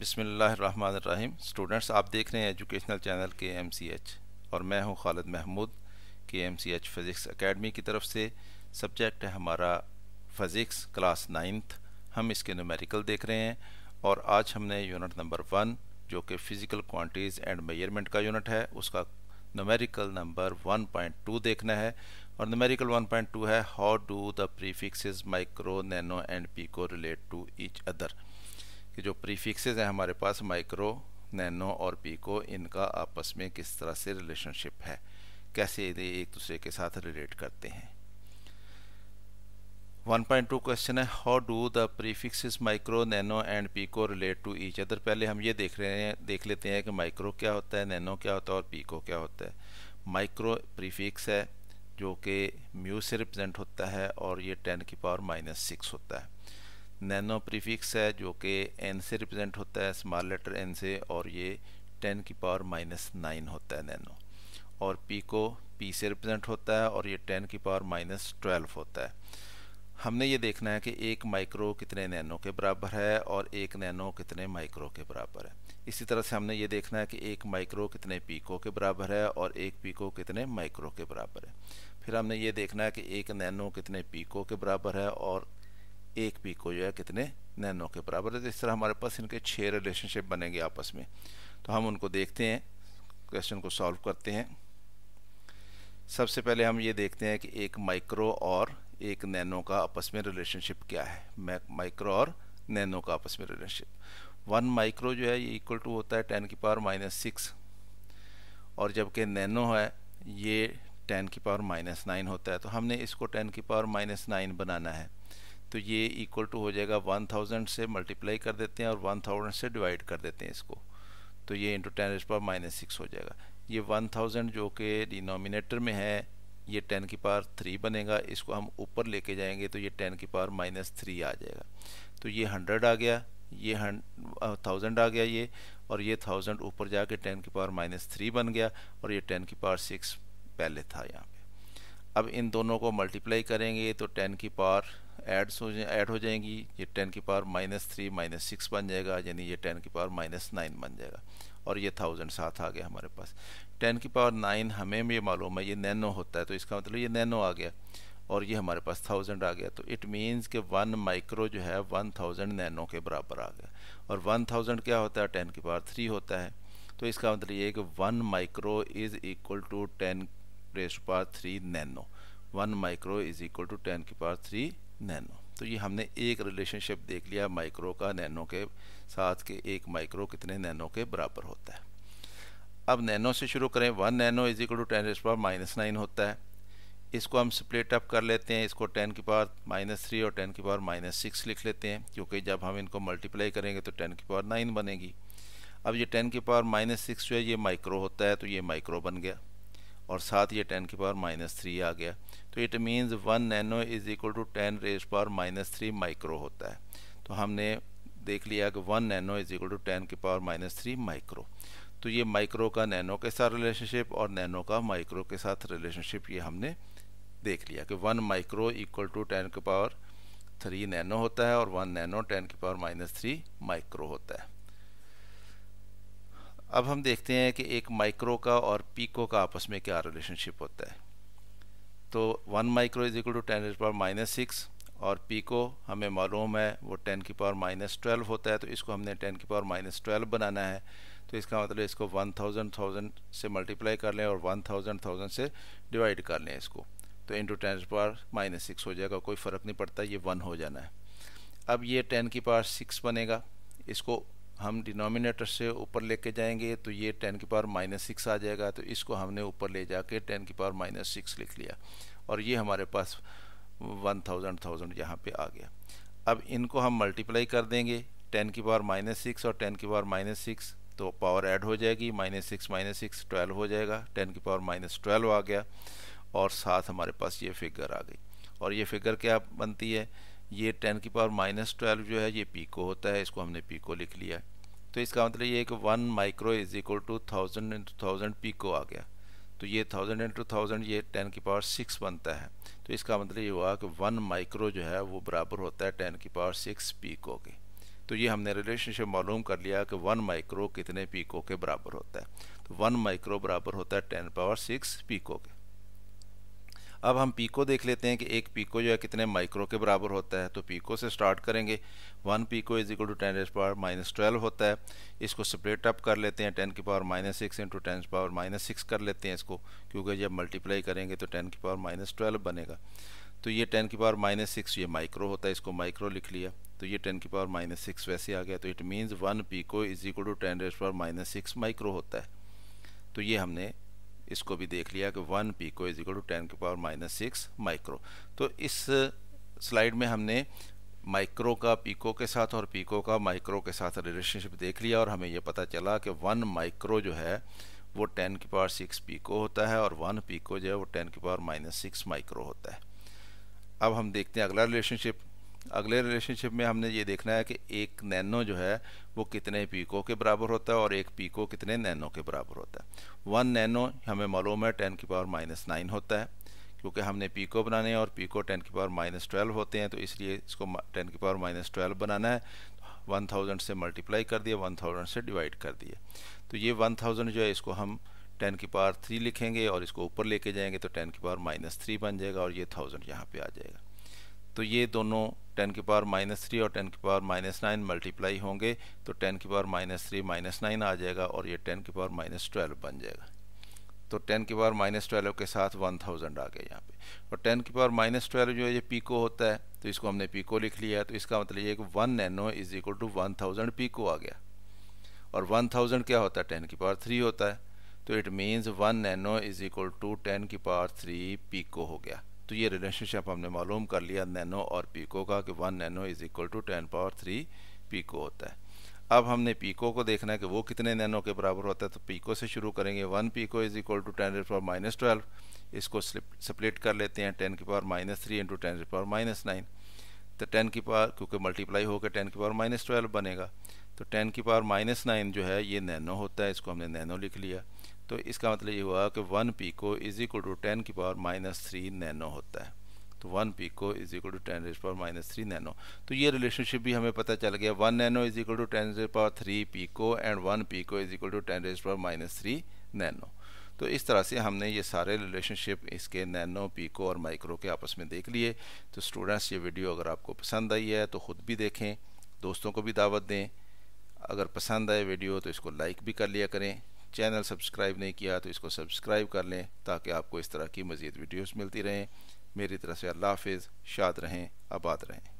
बिसमीम स्टूडेंट्स आप देख रहे हैं एजुकेशनल चैनल के एम और मैं हूं खालिद महमूद के एम फ़िज़िक्स अकेडमी की तरफ से सब्जेक्ट है हमारा फ़िज़िक्स क्लास नाइन्थ हम इसके नुमेरिकल देख रहे हैं और आज हमने यूनिट नंबर वन जो कि फ़िज़िकल क्वांटिटीज़ एंड मेजरमेंट का यूनिट है उसका नमेरिकल नंबर टू देखना है और नमेरिकल टू है how do the prefixes micro nano and को रिलेट टू ईच अदर कि जो प्रीफिक्स हैं हमारे पास माइक्रो नैनो और पीको इनका आपस में किस तरह से रिलेशनशिप है कैसे ये एक दूसरे के साथ रिलेट करते हैं 1.2 क्वेश्चन है how do the prefixes micro nano and pico relate to each other पहले हम ये देख रहे हैं देख लेते हैं कि माइक्रो क्या होता है नैनो क्या होता है और पीको क्या होता है माइक्रो प्रीफिक्स है जो कि म्यू से रिप्रेजेंट होता है और ये 10 की पावर माइनस सिक्स होता है नैनो प्रीफिक्स है जो कि एन से रिप्रेजेंट होता है स्मॉल लेटर एन से और ये टेन की पावर माइनस नाइन होता है नैनो और पीको पी से रिप्रेजेंट होता है और ये टेन की पावर माइनस ट्वेल्व होता है हमने ये देखना है कि एक माइक्रो कितने नैनो के बराबर है और एक नैनो कितने माइक्रो के बराबर है इसी तरह से हमने ये देखना है कि एक माइक्रो कितने पीको के बराबर है और एक पीको कितने माइक्रो के बराबर है फिर हमने ये देखना है कि एक नैनो कितने पीको के बराबर है और एक पी को जो है कितने नैनो के बराबर है तो इस तरह हमारे पास इनके छः रिलेशनशिप बनेंगे आपस में तो हम उनको देखते हैं क्वेश्चन को सॉल्व करते हैं सबसे पहले हम ये देखते हैं कि एक माइक्रो और एक नैनो का आपस में रिलेशनशिप क्या है माइक्रो और नैनो का आपस में रिलेशनशिप वन माइक्रो जो है ये इक्वल टू होता है टेन की पावर माइनस सिक्स और जबकि नैनो है ये टेन की पावर माइनस नाइन होता है तो हमने इसको टेन की पावर माइनस नाइन बनाना है तो ये इक्वल टू हो जाएगा 1000 से मल्टीप्लाई कर देते हैं और 1000 से डिवाइड कर देते हैं इसको तो ये into ten as power minus six हो जाएगा ये 1000 जो कि डिनोमिनेटर में है ये 10 की पावर थ्री बनेगा इसको हम ऊपर लेके जाएंगे तो ये 10 की पावर माइनस थ्री आ जाएगा तो ये 100 आ गया ये थाउजेंड आ गया ये और ये थाउजेंड ऊपर जाके टेन की पावर माइनस थ्री बन गया और ये टेन की पावर सिक्स पहले था यहाँ पर अब इन दोनों को मल्टीप्लाई करेंगे तो टेन की पावर एड्स हो जाए ऐड हो जाएंगी ये टेन की power minus three minus six बन जाएगा यानी ये टेन की पावर माइनस नाइन बन जाएगा और ये थाउजेंड साथ आ गया हमारे पास टेन की पावर नाइन हमें भी मालूम है ये नैनो होता है तो इसका मतलब ये नैनो आ गया और ये हमारे पास थाउजेंड आ गया तो इट मीन्स कि वन माइक्रो जो है वन थाउजेंड नैनो के बराबर आ गया और वन थाउजेंड क्या होता है टेन की पावर थ्री होता है तो इसका मतलब ये कि one micro is equal to ten raised power three nano one micro is equal to ten की पावर थ्री नैनो तो ये हमने एक रिलेशनशिप देख लिया माइक्रो का नैनो के साथ के एक माइक्रो कितने नैनो के बराबर होता है अब नैनो से शुरू करें one nano is equal to ten's power minus nine होता है इसको हम स्प्लिट अप कर लेते हैं इसको टेन की पावर माइनस थ्री और टेन की पावर माइनस सिक्स लिख लेते हैं क्योंकि जब हम इनको मल्टीप्लाई करेंगे तो टेन की पावर नाइन बनेगी अब ये टेन की पावर माइनस सिक्स जो है ये माइक्रो होता है तो ये माइक्रो बन गया और साथ ये टेन के पावर माइनस थ्री आ गया तो it means one nano is equal to ten raise power minus three micro होता है तो हमने देख लिया कि one nano is equal to ten के पावर माइनस थ्री माइक्रो तो ये माइक्रो का नैनो के साथ रिलेशनशिप और नैनो का माइक्रो के साथ रिलेशनशिप ये हमने देख लिया कि one micro equal to ten के पावर थ्री नैनो होता है और वन नैनो टेन के पावर माइनस थ्री माइक्रो होता है अब हम देखते हैं कि एक माइक्रो का और पीको का आपस में क्या रिलेशनशिप होता है तो one micro is equal to ten की पावर माइनस सिक्स और पीको हमें मालूम है वो टेन की पावर माइनस ट्वेल्व होता है तो इसको हमने टेन की पावर माइनस ट्वेल्व बनाना है तो इसका मतलब इसको वन थाउजेंड थाउजेंड से मल्टीप्लाई कर लें और वन थाउजेंड थाउजेंड से डिवाइड कर लें इसको तो इंटू टेन की पावर माइनस सिक्स हो जाएगा कोई फ़र्क नहीं पड़ता ये वन हो जाना है अब ये टेन की पावर सिक्स बनेगा इसको हम डिनोमिनेटर से ऊपर लेके जाएंगे तो ये टेन की पावर माइनस सिक्स आ जाएगा तो इसको हमने ऊपर ले जाके टेन की पावर माइनस सिक्स लिख लिया और ये हमारे पास वन थाउजेंड थाउजेंड यहाँ पर आ गया अब इनको हम मल्टीप्लाई कर देंगे टेन की पावर माइनस सिक्स और टेन की पावर माइनस सिक्स तो पावर ऐड हो जाएगी minus six minus six twelve हो जाएगा टेन की पावर माइनस ट्वेल्व आ गया और साथ हमारे पास ये फिगर आ गई और ये फिगर क्या बनती है ये टेन की पावर माइनस ट्वेल्व जो है ये पीको होता है इसको हमने पीको लिख लिया है तो इसका मतलब ये है कि one micro is equal to thousand into thousand pico आ गया तो ये थाउजेंड इंटू थाउजेंड ये टेन की पावर सिक्स बनता है तो इसका मतलब ये हुआ कि वन माइक्रो जो है वो बराबर होता है टेन की पावर सिक्स पीको के तो ये हमने रिलेशनशिप मालूम कर लिया कि वन माइक्रो कितने पीको के बराबर होता है तो वन माइक्रो बराबर होता है टेन पावर सिक्स पीको के अब हम पीको देख लेते हैं कि एक पीको जो है कितने माइक्रो के बराबर होता है तो पीको से स्टार्ट करेंगे one pico is equal to ten as power minus twelve होता है इसको सेपरेट अप कर लेते हैं टेन की power minus six into ten power minus six कर लेते हैं इसको क्योंकि जब मल्टीप्लाई करेंगे तो टेन की पावर माइनस ट्वेल्व बनेगा तो ये टेन की पावर माइनस सिक्स ये माइक्रो होता है इसको माइक्रो लिख लिया तो ये टेन की पावर माइनस सिक्स वैसे आ गया तो it means one pico is equal to ten raise power minus six micro होता है तो ये हमने इसको भी देख लिया कि one pico is equal to ten के पावर माइनस सिक्स माइक्रो तो इस स्लाइड uh, में हमने माइक्रो का पीको के साथ और पीको का माइक्रो के साथ रिलेशनशिप देख लिया और हमें यह पता चला कि वन माइक्रो जो है वो टेन की पावर सिक्स पीको होता है और वन पीको जो है वो टेन की पावर माइनस सिक्स माइक्रो होता है अब हम देखते हैं अगला रिलेशनशिप अगले रिलेशनशिप में हमने ये देखना है कि एक नैनो जो है वो कितने पीको के बराबर होता है और एक पीको कितने नैनो के बराबर होता है वन नैनो हमें मालूम है टेन की पावर माइनस नाइन होता है क्योंकि हमने पीको बनाने हैं और पीको टेन की पावर माइनस ट्वेल्व होते हैं तो इसलिए इसको टेन की पावर माइनस ट्वेल्व बनाना है वन थाउजेंड से मल्टीप्लाई कर दिया वन थाउजेंड से डिवाइड कर दिए तो ये वन थाउजेंड जो है इसको हम टेन की पावर थ्री लिखेंगे और इसको ऊपर लेके जाएंगे तो टेन की पावर माइनस थ्री बन जाएगा और ये थाउजेंड यहाँ पर आ जाएगा तो ये दोनों टेन के पावर माइनस थ्री और टेन के पावर माइनस नाइन मल्टीप्लाई होंगे तो टेन के power minus three minus nine आ जाएगा और ये टेन के पावर माइनस ट्वेल्व बन जाएगा तो टेन के पावर माइनस ट्वेल्व के साथ वन थाउजेंड आ गया यहाँ पे और टेन के पावर माइनस ट्वेल्व जो है ये पीको होता है तो इसको हमने पीको लिख लिया है तो इसका मतलब ये कि one nano is equal to one thousand pico आ गया और वन थाउजेंड क्या होता है टेन की पावर थ्री होता है तो it means one nano is equal to ten की पावर थ्री पीको हो गया तो ये रिलेशनशिप हमने मालूम कर लिया नैनो और पीको का कि one nano is equal to ten power three pico होता है अब हमने पीको को देखना है कि वो कितने नैनो के बराबर होता है तो पीको से शुरू करेंगे one pico is equal to ten power minus twelve इसको स्प्लिट कर लेते हैं टेन की power minus three into ten power minus nine तो टेन की पावर क्योंकि मल्टीप्लाई होकर टेन की पावर माइनस ट्वेल्व बनेगा तो टेन की पावर माइनस नाइन जो है ये नैनो होता है इसको हमने नैनो लिख लिया तो इसका मतलब ये हुआ कि one pico is equal to ten की पावर माइनस थ्री नैनो होता है तो one pico is equal to ten raise power minus three nano तो ये रिलेशनशिप भी हमें पता चल गया one nano is equal to ten raise power three pico and one pico is equal to ten raise power minus three nano तो इस तरह से हमने ये सारे रिलेशनशिप इसके नैनो पीको और माइक्रो के आपस में देख लिए तो स्टूडेंट्स ये वीडियो अगर आपको पसंद आई है तो खुद भी देखें दोस्तों को भी दावत दें अगर पसंद आए वीडियो तो इसको लाइक भी कर लिया करें चैनल सब्सक्राइब नहीं किया तो इसको सब्सक्राइब कर लें ताकि आपको इस तरह की मज़ीद वीडियोज़ मिलती रहें मेरी तरफ से अल्लाह हाफिज़ शाद रहें आबाद रहें